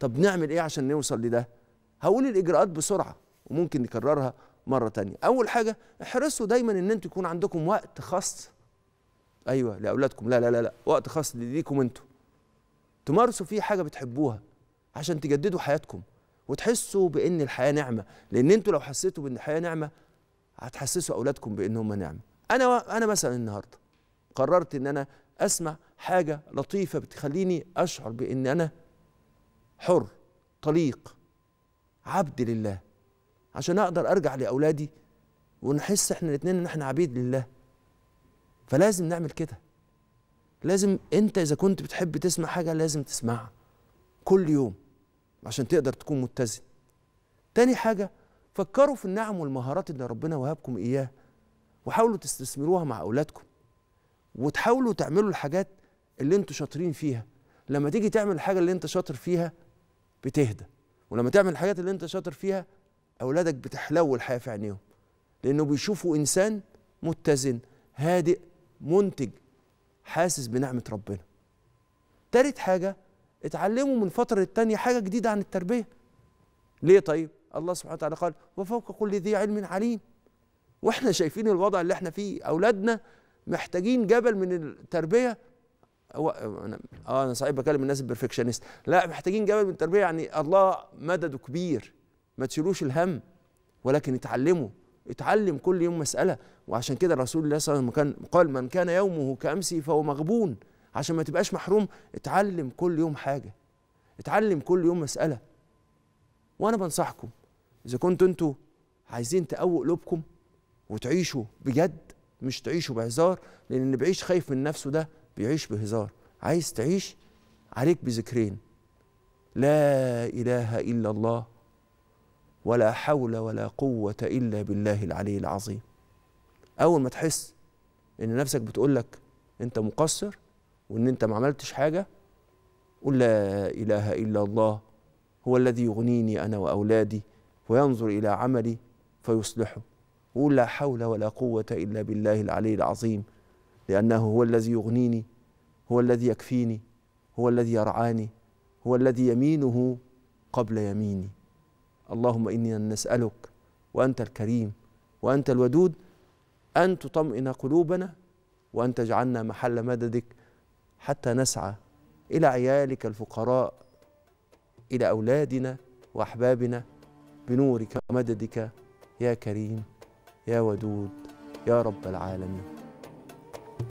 طب نعمل ايه عشان نوصل لده هقول الاجراءات بسرعه وممكن نكررها مره تانية اول حاجه احرصوا دايما ان انتوا يكون عندكم وقت خاص ايوه لاولادكم لا لا لا لا وقت خاص ليكم انتوا تمارسوا فيه حاجه بتحبوها عشان تجددوا حياتكم وتحسوا بان الحياه نعمه لان انتوا لو حسيتوا بان الحياه نعمه هتحسسوا اولادكم بان هم نعمه انا انا مثلا النهارده قررت ان انا اسمع حاجه لطيفه بتخليني اشعر بان انا حر طليق عبد لله عشان اقدر ارجع لاولادي ونحس احنا الاثنين ان احنا عبيد لله فلازم نعمل كده لازم انت اذا كنت بتحب تسمع حاجه لازم تسمعها كل يوم عشان تقدر تكون متزن تاني حاجه فكروا في النعم والمهارات اللي ربنا وهبكم اياها وحاولوا تستثمروها مع اولادكم وتحاولوا تعملوا الحاجات اللي انتوا شاطرين فيها لما تيجي تعمل الحاجه اللي انت شاطر فيها بتهدى ولما تعمل الحاجات اللي انت شاطر فيها اولادك بتحلو الحياه في عينيهم لانه بيشوفوا انسان متزن هادئ منتج حاسس بنعمه ربنا تالت حاجه اتعلموا من فتره التانية حاجه جديده عن التربيه ليه طيب الله سبحانه وتعالى قال وفوق كل ذي علم عليم واحنا شايفين الوضع اللي احنا فيه اولادنا محتاجين جبل من التربيه هو انا اه انا صحيح بكلم الناس البرفكشنست لا محتاجين جبل من التربيه يعني الله مدده كبير ما تشيلوش الهم ولكن اتعلموا اتعلم كل يوم مساله وعشان كده الرسول الله صلى الله عليه وسلم قال من كان يومه كامسي فهو مغبون عشان ما تبقاش محروم اتعلم كل يوم حاجه اتعلم كل يوم مساله وانا بنصحكم اذا كنتوا انتوا عايزين تقووا قلوبكم وتعيشوا بجد مش تعيشوا بهزار لان اللي بيعيش خايف من نفسه ده بيعيش بهزار عايز تعيش عليك بذكرين لا اله الا الله ولا حول ولا قوه الا بالله العلي العظيم اول ما تحس ان نفسك بتقول لك انت مقصر وان انت ما عملتش حاجه قل لا اله الا الله هو الذي يغنيني انا واولادي وينظر الى عملي فيصلحه قل لا حول ولا قوه الا بالله العلي العظيم لأنه هو الذي يغنيني هو الذي يكفيني هو الذي يرعاني هو الذي يمينه قبل يميني اللهم اني نسألك وأنت الكريم وأنت الودود أن تطمئن قلوبنا وأن تجعلنا محل مددك حتى نسعى إلى عيالك الفقراء إلى أولادنا وأحبابنا بنورك ومددك يا كريم يا ودود يا رب العالمين